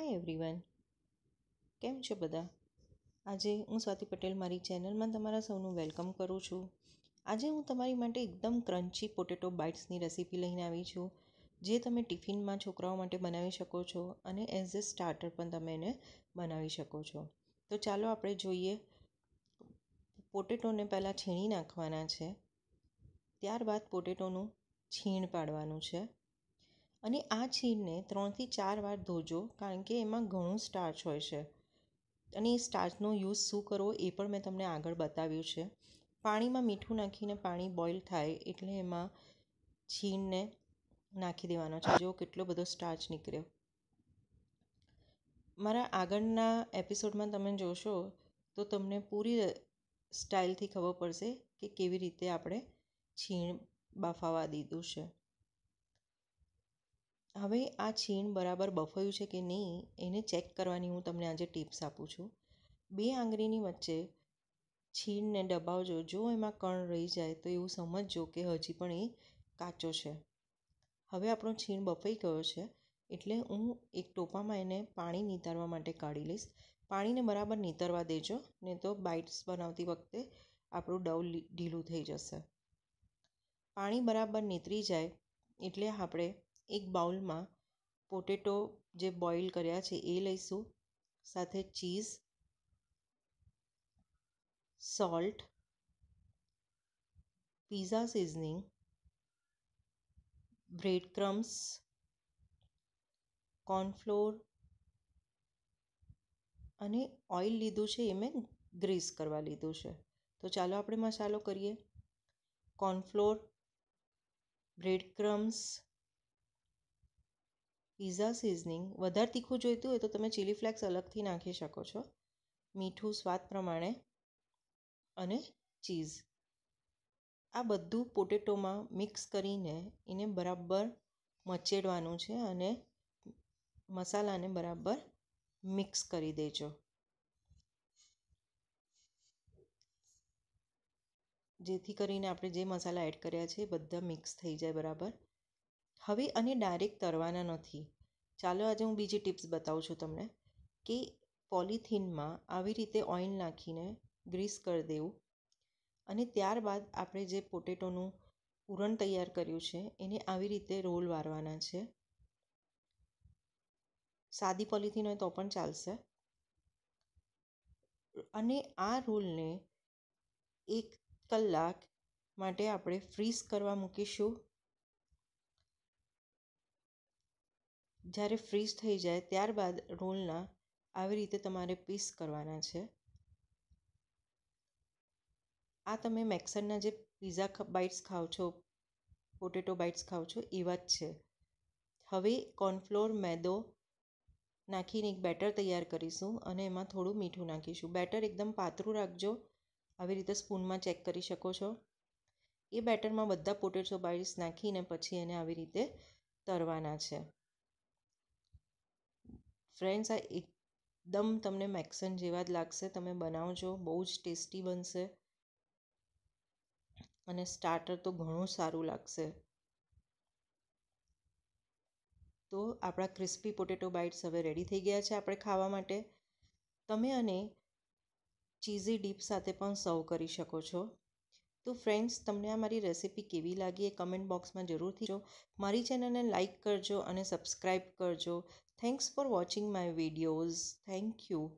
Hi everyone કેમ છો બધા આજે હું સ્વાતિ પટેલ મારી ચેનલમાં તમારા સૌનું વેલકમ કરું છું આજે હું તમારી માટે એકદમ ક્રન્ચી પોટેટો બાઇટ્સની રેસીપી લઈને આવી છું જે તમે ટિફિનમાં છોકરાઓ માટે બનાવી શકો છો અને એઝ અ સ્ટાર્ટર પણ તમે એને બનાવી શકો છો તો ચાલો આપણે જોઈએ પોટેટોને પહેલાં છીણી નાખવાના છે ત્યારબાદ પોટેટોનું છીણ પાડવાનું છે અને આ છીણને ત્રણથી ચાર વાર ધોજો કારણ કે એમાં ઘણું સ્ટાર્ચ હોય છે અને એ સ્ટાર્ચનો યુઝ શું કરવો એ પણ મેં તમને આગળ બતાવ્યું છે પાણીમાં મીઠું નાખીને પાણી બોઇલ થાય એટલે એમાં છીણને નાખી દેવાનો છે જો કેટલો બધો સ્ટાર્ચ નીકળ્યો મારા આગળના એપિસોડમાં તમે જોશો તો તમને પૂરી સ્ટાઇલથી ખબર પડશે કે કેવી રીતે આપણે છીણ બાફાવા દીધું છે હવે આ છીણ બરાબર બફાયું છે કે નહીં એને ચેક કરવાની હું તમને આજે ટિપ્સ આપું છું બે આંગળીની વચ્ચે છીણને દબાવજો જો એમાં કણ રહી જાય તો એવું સમજજો કે હજી પણ એ કાચો છે હવે આપણો છીણ બફાઈ ગયો છે એટલે હું એક ટોપામાં એને પાણી નીતારવા માટે કાઢી લઈશ પાણીને બરાબર નીતરવા દેજો નહીં તો બાઇટ્સ બનાવતી વખતે આપણું ડવ ઢીલું થઈ જશે પાણી બરાબર નીતરી જાય એટલે આપણે એક બાઉલમાં પોટેટો જે બોઇલ કર્યા છે એ લઈશું સાથે cheese salt pizza seasoning bread crumbs cornflour અને ઓઇલ લીધું છે એ મેં ગ્રીસ કરવા લીધું છે તો ચાલો આપણે મસાલો કરીએ cornflour bread crumbs pizza seasoning વધારે તીખું જોઈતું હોય તો તમે ચીલી ફ્લેક્સ અલગથી નાખી શકો છો મીઠું સ્વાદ પ્રમાણે અને ચીઝ આ બધું પોટેટોમાં મિક્સ કરીને એને બરાબર મચેડવાનું છે અને મસાલાને બરાબર મિક્સ કરી દેજો જેથી કરીને આપણે જે મસાલા એડ કર્યા છે એ બધા મિક્સ થઈ જાય બરાબર હવે અને ડાયરેક્ટ તરવાના નથી ચાલો આજે હું બીજી ટિપ્સ બતાવું છું તમને કે પોલિથીનમાં આવી રીતે ઓઇલ નાખીને ગ્રીસ કરી દેવું અને ત્યારબાદ આપણે જે પોટેટોનું પૂરણ તૈયાર કર્યું છે એને આવી રીતે રોલ વારવાના છે સાદી પોલિથીન હોય તો પણ ચાલશે અને આ રોલને એક કલાક માટે આપણે ફ્રીઝ કરવા મૂકીશું જ્યારે ફ્રીઝ થઈ જાય ત્યારબાદ રોલના આવી રીતે તમારે પીસ કરવાના છે આ તમે મેક્સરના જે પીઝા બાઇટ્સ ખાઓ છો પોટેટો બાઇટ્સ ખાઓ છો એવા જ છે હવે કોર્નફ્લોર મેદો નાખીને એક બેટર તૈયાર કરીશું અને એમાં થોડું મીઠું નાખીશું બેટર એકદમ પાતળું રાખજો આવી રીતે સ્પૂનમાં ચેક કરી શકો છો એ બેટરમાં બધા પોટેટો બાઇટ્સ નાખીને પછી એને આવી રીતે તરવાના છે ફ્રેન્ડ્સ આ એકદમ તમને મેક્સન જેવા જ લાગશે તમે બનાવજો બહુ જ ટેસ્ટી બનશે અને સ્ટાર્ટર તો ઘણું સારું લાગશે તો આપણા ક્રિસ્પી પોટેટો બાઇટ્સ હવે રેડી થઈ ગયા છે આપણે ખાવા માટે તમે અને ચીઝી ડીપ સાથે પણ સર્વ કરી શકો છો તો ફ્રેન્ડ્સ તમને આ મારી રેસિપી કેવી લાગી એ કમેન્ટ બોક્સમાં જરૂરથી જો મારી ચેનલને લાઇક કરજો અને સબસ્ક્રાઈબ કરજો Thanks for watching my videos. Thank you.